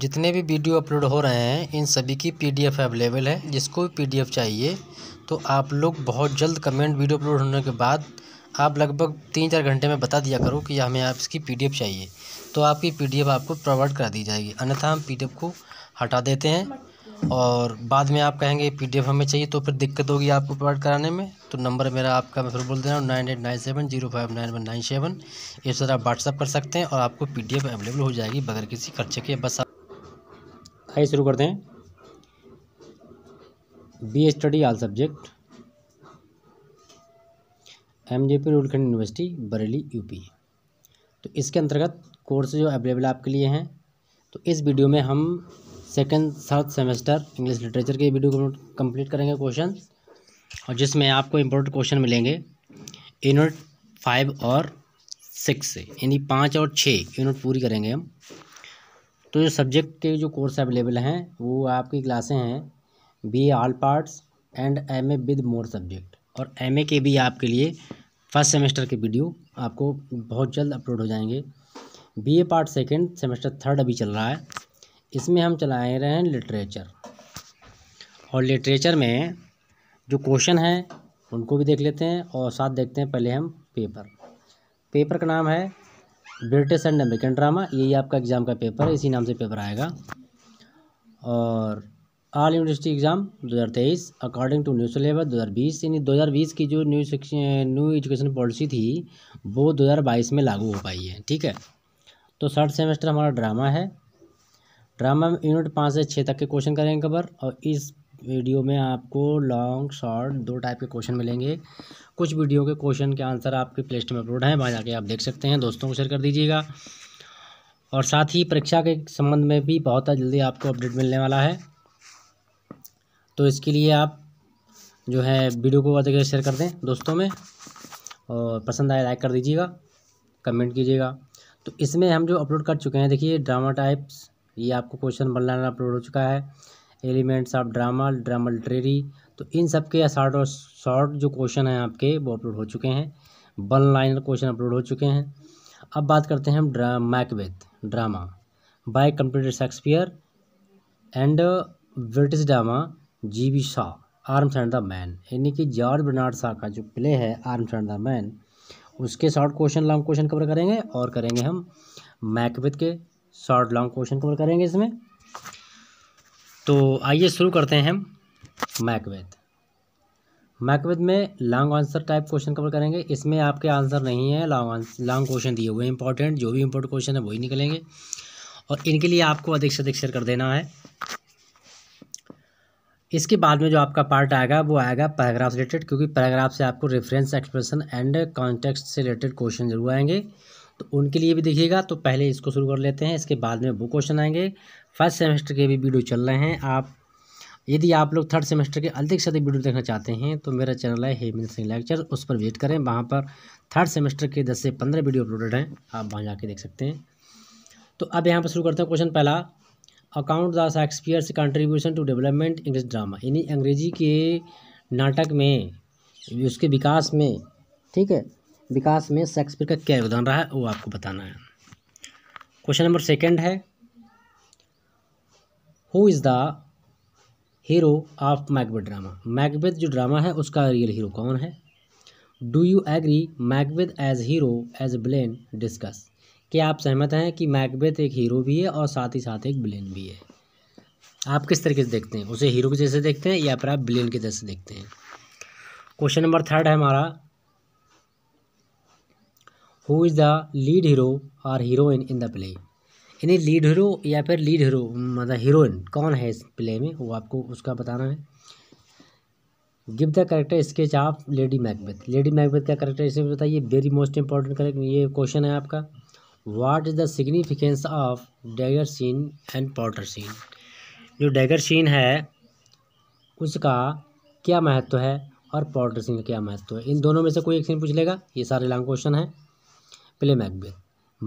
जितने भी video upload हो रहे हैं इन सभी की पीडीएफ अवेलेबल है जिसको भी पीडीएफ चाहिए तो आप लोग बहुत जल्द कमेंट वीडियो अपलोड होने के बाद आप लगभग तीन चार घंटे में बता दिया करो कि हमें आप इसकी पीडीएफ चाहिए तो आपकी पीडीएफ आपको प्रोवाइड करा दी जाएगी अन्यथा हम पीडीएफ को हटा देते हैं और बाद में आप कहेंगे पीडीएफ हमें चाहिए तो फिर दिक्कत होगी आपको प्रोवाइड कराने में तो नंबर मेरा आपका मैं फिर बोल दे रहा हूँ nine eight nine seven zero five nine one nine seven इस तरह आप व्हाट्सअप कर सकते हैं और आपको पी अवेलेबल हो जाएगी बगैर किसी खर्चे के बस आप आइए शुरू करते हैं B study all subject M J P Rohilkhand university Bareilly UP तो इसके अंतर्गत कोर्स जो अवेलेबल आपके लिए हैं तो इस वीडियो में हम second third semester English literature के वीडियो को कंप्लीट करेंगे क्वेश्चन और जिसमें आपको इम्पोर्टेंट क्वेश्चन मिलेंगे यूनिट फाइव और सिक्स से यानी पाँच और छः यूनिट पूरी करेंगे हम तो जो सब्जेक्ट के जो कोर्स अवेलेबल हैं वो आपकी क्लासें हैं B all parts and M A with more subject और एम ए के भी आपके लिए फर्स्ट सेमेस्टर के वीडियो आपको बहुत जल्द अपलोड हो जाएंगे B A part second semester third अभी चल रहा है इसमें हम चलाए रहे हैं लिटरेचर और लिटरेचर में जो क्वेश्चन हैं उनको भी देख लेते हैं और साथ देखते हैं पहले हम पेपर पेपर का नाम है ब्रिटिश एंड अमेरिकन ड्रामा यही आपका एग्ज़ाम का पेपर है इसी नाम से पेपर आएगा और all university exam 2023 according to new syllabus 2020 यानी 2020 की जो न्यू न्यू एजुकेशन पॉलिसी थी वो 2022 में लागू हो पाई है ठीक है तो थर्ड सेमेस्टर हमारा ड्रामा है ड्रामा में यूनिट पाँच से छः तक के क्वेश्चन करेंगे कवर और इस वीडियो में आपको लॉन्ग शॉर्ट दो टाइप के क्वेश्चन मिलेंगे कुछ वीडियो के क्वेश्चन के आंसर आपके प्ले में अपलोड हैं वहाँ जाके आप देख सकते हैं दोस्तों को शेयर कर दीजिएगा और साथ ही परीक्षा के संबंध में भी बहुत जल्दी आपको अपडेट मिलने वाला है तो इसके लिए आप जो है वीडियो को अधिक शेयर कर दें दोस्तों में और पसंद आए लाइक कर दीजिएगा कमेंट कीजिएगा तो इसमें हम जो अपलोड कर चुके हैं देखिए ड्रामा टाइप्स ये आपको क्वेश्चन बनलाना अपलोड हो चुका है elements of drama drama literary तो इन सब के शॉर्ट और शॉर्ट जो क्वेश्चन हैं आपके वो अपलोड हो चुके हैं वन लाइनर क्वेश्चन अपलोड हो चुके हैं अब बात करते हैं हम ड्रा Macbeth drama by computer Shakespeare and British drama G B Shaw arms and the man यानी कि जॉर्ज बर्नार्ड शाह का जो प्ले है आर्म्स एंड द मैन उसके short question long question cover करेंगे और करेंगे हम मैकबेथ के शॉर्ट लॉन्ग क्वेश्चन कवर करेंगे इसमें तो आइए शुरू करते हैं हम मैकवेद मैकवेद में long answer type question cover करेंगे इसमें आपके आंसर नहीं है लॉन्ग लॉन्ग क्वेश्चन दिए हुए इंपॉर्टेंट जो भी इंपॉर्टेंट क्वेश्चन है वही निकलेंगे और इनके लिए आपको अधिक से अधिक शेयर कर देना है इसके बाद में जो आपका पार्ट आएगा वो आएगा पैराग्राफ रिलेटेड क्योंकि पैराग्राफ से आपको रेफरेंस एक्सप्रेशन एंड कॉन्टेक्स्ट से रिलेटेड क्वेश्चन जरूर आएंगे तो उनके लिए भी देखिएगा तो पहले इसको शुरू कर लेते हैं इसके बाद में वो क्वेश्चन आएंगे फर्स्ट सेमेस्टर के भी वीडियो चल रहे हैं आप यदि आप लोग थर्ड सेमेस्टर के अधिक से अधिक वीडियो देखना चाहते हैं तो मेरा चैनल है हेमंत सिंह लेक्चर उस पर विजिट करें वहाँ पर थर्ड सेमेस्टर के दस से पंद्रह वीडियो अपलोडेड हैं आप वहाँ जाके देख सकते हैं तो अब यहाँ पर शुरू करते हैं क्वेश्चन पहला account the Shakespeare's contribution to development English drama यानी अंग्रेजी के नाटक में उसके विकास में ठीक है विकास में शेक्सपियर का क्या योगदान रहा है वो आपको बताना है क्वेश्चन नंबर सेकेंड है who is the hero of Macbeth drama Macbeth जो ड्रामा है उसका रियल हीरो कौन है do you agree Macbeth as hero as explain discuss क्या आप सहमत हैं कि मैकबेथ एक हीरो भी है और साथ ही साथ एक ब्लेन भी है आप किस तरीके से देखते हैं उसे हीरो के जैसे देखते हैं या फिर आप ब्लेन के जैसे देखते हैं क्वेश्चन नंबर थर्ड है हमारा who is the lead hero और हीरोइन इन द प्ले यानी लीड हीरो या फिर लीड हीरो मतलब हीरोइन कौन है इस प्ले में वो आपको उसका बताना है give the character sketch of lady Macbeth lady Macbeth का करेक्टर इसमें बताइए वेरी मोस्ट इंपॉर्टेंट करेक्ट ये क्वेश्चन है आपका what is the significance of dagger scene and porter scene जो डैगर सीन है उसका क्या महत्व है और पॉटर सीन का क्या महत्व है इन दोनों में से कोई एक सीन पूछ लेगा ये सारे लॉन्ग क्वेश्चन हैं play Macbeth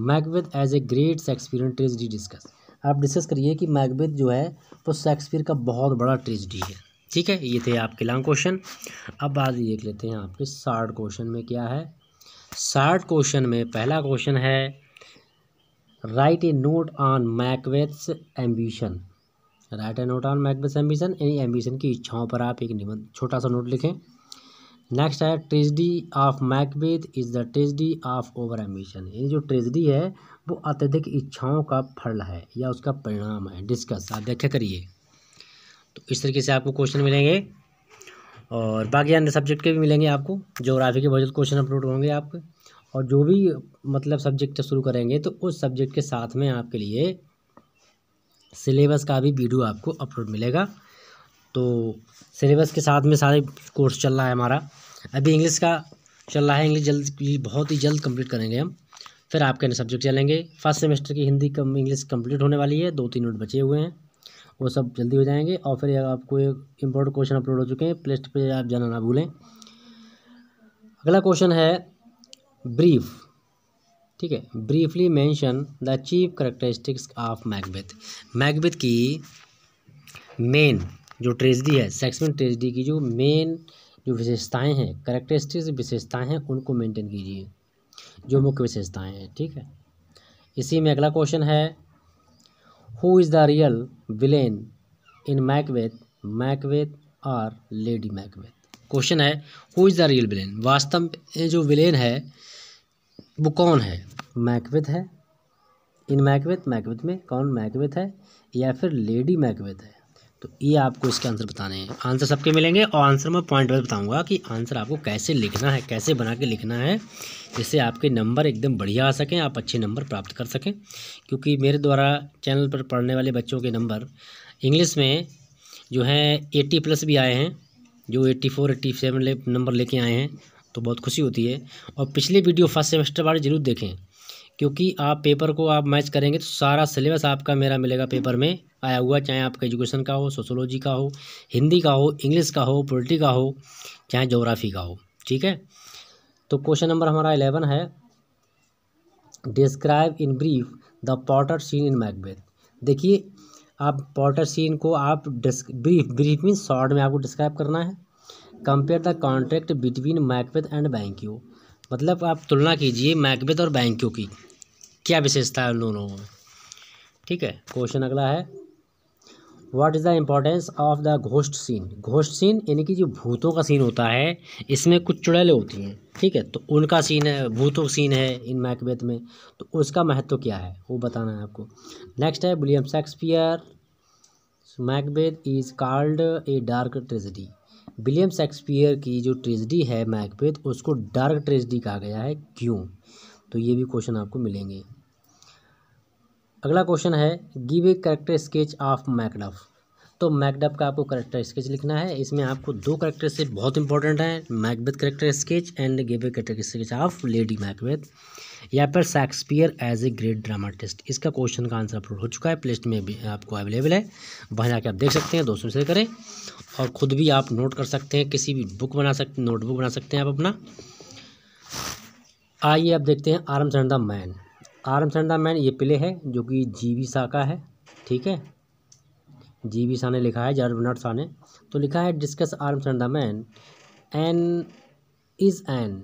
Macbeth as a great Shakespearean tragedy discuss आप डिस्कस करिए कि मैकबेथ जो है वो शेक्सपियर का बहुत बड़ा ट्रेजडी है ठीक है ये थे आपके लॉन्ग क्वेश्चन अब आज देख लेते हैं आपके शार्ट क्वेश्चन में क्या है शार्ट क्वेश्चन में पहला क्वेश्चन है write a note on Macbeth's ambition write a note on Macbeth's ambition यानी एम्बिशन की इच्छाओं पर आप एक निबंध छोटा सा नोट लिखें नेक्स्ट है tragedy of Macbeth is the tragedy of over ambition ये जो ट्रेजडी है वो अत्यधिक इच्छाओं का फल है या उसका परिणाम है डिस्कस आप व्याख्या करिए तो इस तरीके से आपको क्वेश्चन मिलेंगे और बाकी अन्य सब्जेक्ट के भी मिलेंगे आपको जोग्राफी के बहुत क्वेश्चन अपलोड होंगे आपके और जो भी मतलब सब्जेक्ट शुरू करेंगे तो उस सब्जेक्ट के साथ में आपके लिए सिलेबस का भी वीडियो आपको अपलोड मिलेगा तो सिलेबस के साथ में सारे कोर्स चल रहा है हमारा अभी इंग्लिश का चल रहा है इंग्लिश जल्द बहुत ही जल्द कंप्लीट करेंगे हम फिर आपके अन्य सब्जेक्ट चलेंगे फर्स्ट सेमेस्टर की हिंदी कम इंग्लिश कंप्लीट होने वाली है दो तीन नोट बचे हुए हैं वो सब जल्दी हो जाएंगे और फिर आपको एक इम्पोर्टेंट क्वेश्चन अपलोड हो चुके हैं प्ले लिस्ट पर आप जाना ना भूलें अगला क्वेश्चन है ब्रीफ ठीक है briefly mention the chief characteristics of Macbeth Macbeth की मेन जो ट्रेजडी है सेक्समैन ट्रेजडी की जो मेन जो विशेषताएं हैं करेक्टरिस्टिक्स विशेषताएं हैं उनको मेंटेन कीजिए जो मुख्य विशेषताएं हैं ठीक है इसी में अगला क्वेश्चन है who is the real villain in Macbeth Macbeth और लेडी मैकवेथ क्वेश्चन है who is the real villain वास्तव में जो विलेन है वो कौन है मैकवेथ है इन मैकवेथ मैकवेथ में कौन मैकवेथ है या फिर लेडी मैकवेथ है तो ये आपको इसके आंसर बताने हैं आंसर सबके मिलेंगे और आंसर मैं पॉइंट वाइज बताऊंगा कि आंसर आपको कैसे लिखना है कैसे बना के लिखना है जिससे आपके नंबर एकदम बढ़िया आ सकें आप अच्छे नंबर प्राप्त कर सकें क्योंकि मेरे द्वारा चैनल पर पढ़ने वाले बच्चों के नंबर इंग्लिश में जो है एट्टी प्लस भी आए हैं जो एट्टी फोर एट्टी सेवन ले, नंबर लेके आए हैं तो बहुत खुशी होती है और पिछले वीडियो फर्स्ट सेमेस्टर वाले ज़रूर देखें क्योंकि आप पेपर को आप मैच करेंगे तो सारा सिलेबस आपका मेरा मिलेगा पेपर में आया हुआ चाहे आपका एजुकेशन का हो सोशोलॉजी का हो हिंदी का हो इंग्लिश का हो पोलिटी का हो चाहे जोग्राफ़ी का हो ठीक है तो क्वेश्चन नंबर हमारा एलेवन है describe in brief the porter scene in Macbeth देखिए आप पॉटर सीन को आप डिस्क ब्रीफ ब्रीफ मीन शॉर्ट में आपको डिस्क्राइब करना है compare the contract between Macbeth and Banquo मतलब आप तुलना कीजिए मैकबेथ और बैंक्यो की क्या विशेषता है उन दोनों में ठीक है क्वेश्चन अगला है what is the importance of the ghost scene ghost scene यानी कि जो भूतों का सीन होता है इसमें कुछ चुड़ैलें होती हैं ठीक है तो उनका सीन है भूतों सीन है इन मैकबेथ में तो उसका महत्व क्या है वो बताना है आपको नेक्स्ट है William Shakespeare Macbeth is called a dark tragedy William Shakespeare की जो ट्रेजडी है मैकबेथ उसको डार्क ट्रेजडी कहा गया है क्यों तो ये भी क्वेश्चन आपको मिलेंगे अगला क्वेश्चन है give a character sketch of Macduff तो मैकडब का आपको करेक्टर स्केच लिखना है इसमें आपको दो करेक्टर से बहुत इंपॉर्टेंट है Macbeth character sketch and give character sketch of lady Macbeth या पर Shakespeare as a great dramatist इसका क्वेश्चन का आंसर अपलोड हो चुका है प्लेस्ट में भी आपको अवेलेबल है वहाँ जाके आप देख सकते हैं दोस्तों से करें और ख़ुद भी आप नोट कर सकते हैं किसी भी बुक बना सकते नोटबुक बना सकते हैं आप अपना आइए आप देखते हैं आरम चंदा मैन आरम चंदा मैन ये प्ले है जो कि जी जीवी का है ठीक है जी बी शाह ने लिखा है जॉर्ज बर्नार्ड शाह ने तो लिखा है discuss arms and the man an is an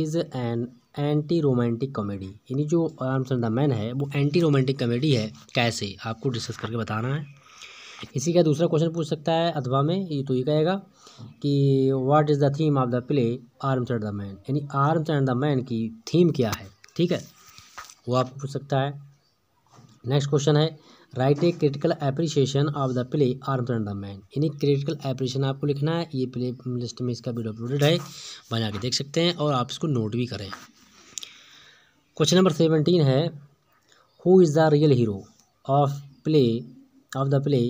is an anti romantic comedy यानी जो आर्म्स एंड द मैन है वो एंटी रोमांटिक कॉमेडी है कैसे आपको डिस्कस करके बताना है इसी का दूसरा क्वेश्चन पूछ सकता है अथवा में ये तो ये कहेगा कि what is the theme of the play arms and the man यानी आर्म्स एंड द मैन की थीम क्या है ठीक है वो आपको पूछ सकता है नेक्स्ट क्वेश्चन है write a critical appreciation of the play arm the man यानी क्रिटिकल एप्रिसिएशन आपको लिखना है ये प्ले लिस्ट में इसका वीडियो अपलोडेड है बना के देख सकते हैं और आप इसको नोट भी करें क्वेश्चन नंबर सेवनटीन है who is the real hero of play of the play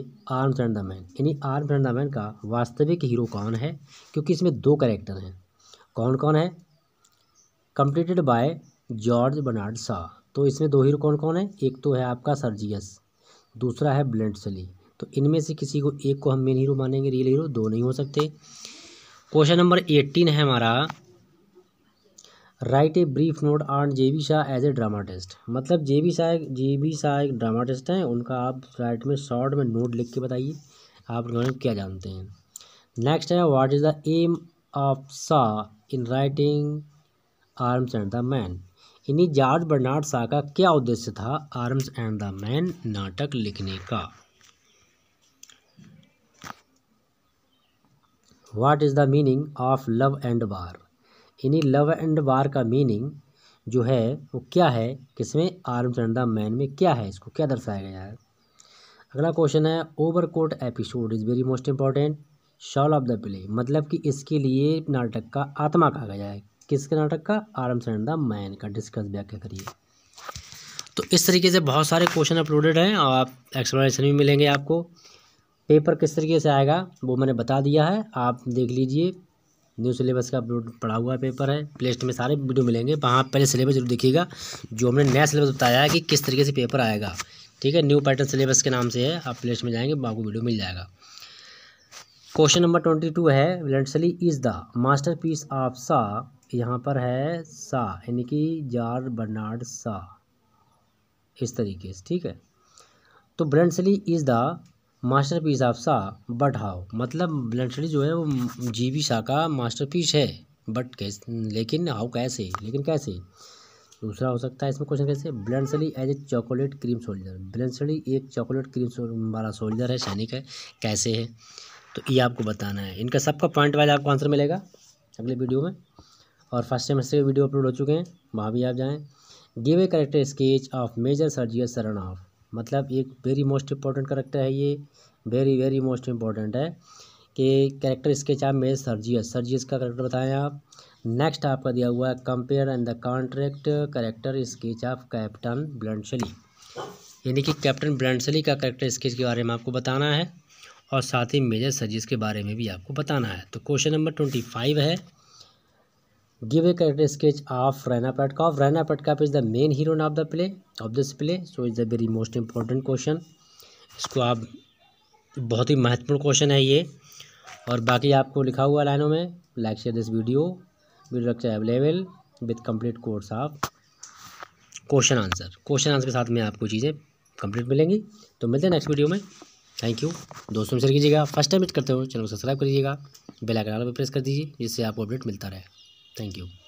arm friend the man यानी आर्म फ्रेंड द मैन का वास्तविक हीरो कौन है क्योंकि इसमें दो करेक्टर हैं कौन कौन है completed by George Bernard Shaw तो इसमें दो हीरो कौन कौन है एक तो है आपका सर्जियस दूसरा है ब्लेंड सली तो इनमें से किसी को एक को हम मेन हीरो मानेंगे रियल हीरो दो नहीं हो सकते क्वेश्चन नंबर एट्टीन है हमारा write a brief note on J B Shaw as a dramatist मतलब J B Shaw J B Shaw एक ड्रामाटिस्ट हैं उनका आप राइट में शॉर्ट में नोट लिख के बताइए आप उन्होंने क्या जानते हैं नेक्स्ट है what is the aim of Shaw in writing arms and the man यानी जॉर्ज बर्नार्ड शाह का क्या उद्देश्य था आर्म्स एंड द मैन नाटक लिखने का what is the meaning of love and war यानी लव एंड वार का मीनिंग जो है वो क्या है किसमें आर्म्स एंड द मैन में क्या है इसको क्या दर्शाया गया है अगला क्वेश्चन है overcoat episode is very most important shawl of the play मतलब कि इसके लिए नाटक का आत्मा कहा गया है किसके नाटक का आराम से द मैन का डिस्कस व्याख्या करिए तो इस तरीके से बहुत सारे क्वेश्चन अपलोडेड हैं और आप एक्सप्लेनेशन भी मिलेंगे आपको पेपर किस तरीके से आएगा वो मैंने बता दिया है आप देख लीजिए न्यू सिलेबस का अपलोड पड़ा हुआ पेपर है प्लेस्ट में सारे वीडियो मिलेंगे वहाँ पहले सिलेबस जरूर देखिएगा जो हमने नया सिलेबस बताया है कि किस तरीके से पेपर आएगा ठीक है न्यू पैटर्न सिलेबस के नाम से है आप प्लेस्ट में जाएंगे आपको वीडियो मिल जाएगा क्वेश्चन नंबर ट्वेंटी टू है Bluntschli is the masterpiece of Shaw यहाँ पर है सा यानी कि जार बर्नार्ड सा इस तरीके से ठीक है तो Bluntschli is the masterpiece of Shaw but how मतलब ब्लेंसली जो है वो जीवी शाह का मास्टर पीस है बट कैसे लेकिन हाउ कैसे लेकिन कैसे दूसरा हो सकता है इसमें क्वेश्चन कैसे Bluntschli as a chocolate cream soldier Bluntschli एक चॉकलेट क्रीम वाला सोल्जर है सैनिक है कैसे है तो ये आपको बताना है इनका सबका पॉइंट वाइज आपको आंसर मिलेगा अगले वीडियो में और फर्स्ट सेमेस्टर के वीडियो अपलोड हो चुके हैं वहाँ भी आप जाएँ give a character sketch of major Sergius Saranoff मतलब एक वेरी मोस्ट इंपॉर्टेंट करेक्टर है ये वेरी वेरी मोस्ट इंपॉर्टेंट है कि करेक्टर स्केच आप मेजर सर्जियस सर्जियस का करेक्टर बताएं आप नेक्स्ट आपका दिया हुआ है compare and the contract character sketch of captain Bluntschli यानी कि कैप्टन ब्लंटसली का करेक्टर स्केच के बारे में आपको बताना है और साथ ही मेजर सर्जिस के बारे में भी आपको बताना है तो क्वेश्चन नंबर ट्वेंटी फाइव है give a character sketch of Raina Petkov. Raina Petkov is the main hero of the play of this play so is the very most important question इसको आप बहुत ही महत्वपूर्ण क्वेश्चन है ये और बाकी आपको लिखा हुआ लाइनों में like share this video video available with complete course of question answer question answer के साथ में आपको चीज़ें कंप्लीट मिलेंगी तो मिलते हैं नेक्स्ट वीडियो में थैंक यू दोस्तों में शेयर कीजिएगा फर्स्ट टाइम विजिट करते हो चैनल को सब्सक्राइब करिएगा बेल आइकन पर प्रेस कर दीजिए जिससे आपको अपडेट मिलता रहे thank you